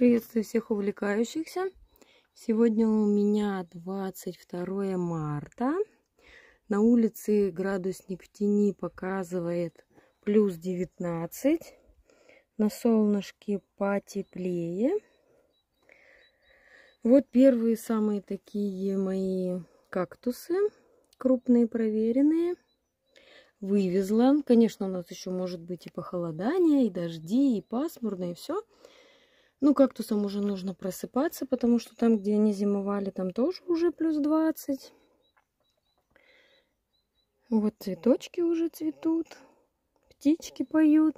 Приветствую всех увлекающихся. Сегодня у меня 22 марта. На улице градусник в тени показывает плюс 19. На солнышке потеплее. Вот первые самые такие мои кактусы. Крупные, проверенные. Вывезла. Конечно, у нас еще может быть и похолодание, и дожди, и пасмурно, и все. Ну, кактусам уже нужно просыпаться, потому что там, где они зимовали, там тоже уже плюс 20. Вот цветочки уже цветут, птички поют.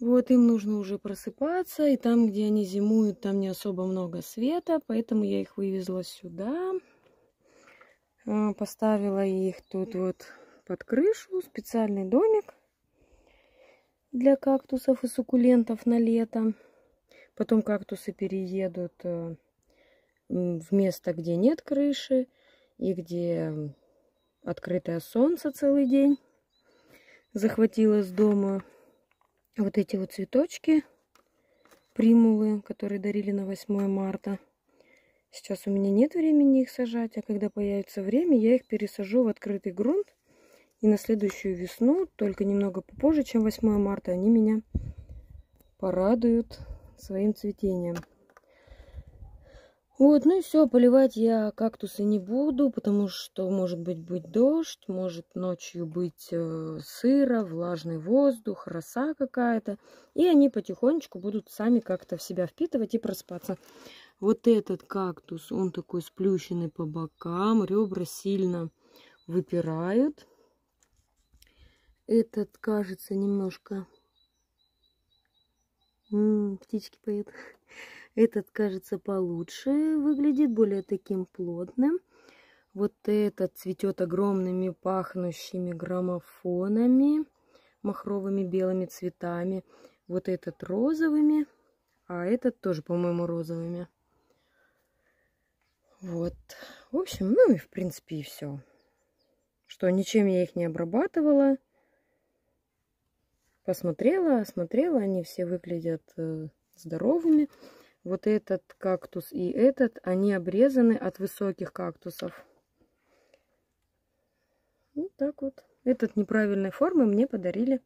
Вот им нужно уже просыпаться, и там, где они зимуют, там не особо много света, поэтому я их вывезла сюда. А, поставила их тут вот под крышу, специальный домик для кактусов и суккулентов на лето. Потом кактусы переедут э, в место, где нет крыши и где открытое солнце целый день. Захватила с дома вот эти вот цветочки, примулы, которые дарили на 8 марта. Сейчас у меня нет времени их сажать, а когда появится время, я их пересажу в открытый грунт и на следующую весну, только немного попозже, чем 8 марта, они меня порадуют своим цветением. Вот, ну и все, поливать я кактусы не буду, потому что может быть быть дождь, может ночью быть э, сыро, влажный воздух, роса какая-то. И они потихонечку будут сами как-то в себя впитывать и проспаться. Вот этот кактус, он такой сплющенный по бокам, ребра сильно выпирают. Этот, кажется, немножко... М -м, птички поют. Этот, кажется, получше выглядит, более таким плотным. Вот этот цветет огромными пахнущими граммофонами, махровыми белыми цветами. Вот этот розовыми, а этот тоже, по-моему, розовыми. Вот. В общем, ну и в принципе и все. Что ничем я их не обрабатывала. Посмотрела, смотрела, они все выглядят э, здоровыми. Вот этот кактус и этот, они обрезаны от высоких кактусов. Вот ну, так вот. Этот неправильной формы мне подарили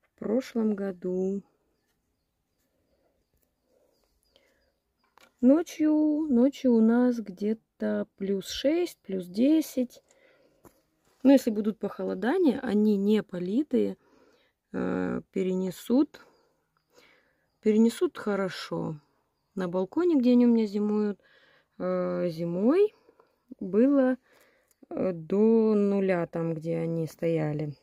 в прошлом году. Ночью, ночью у нас где-то плюс 6, плюс 10. Но ну, если будут похолодания, они не политые, Э, перенесут. Перенесут хорошо. На балконе, где они у меня зимуют, э, зимой было э, до нуля, там, где они стояли.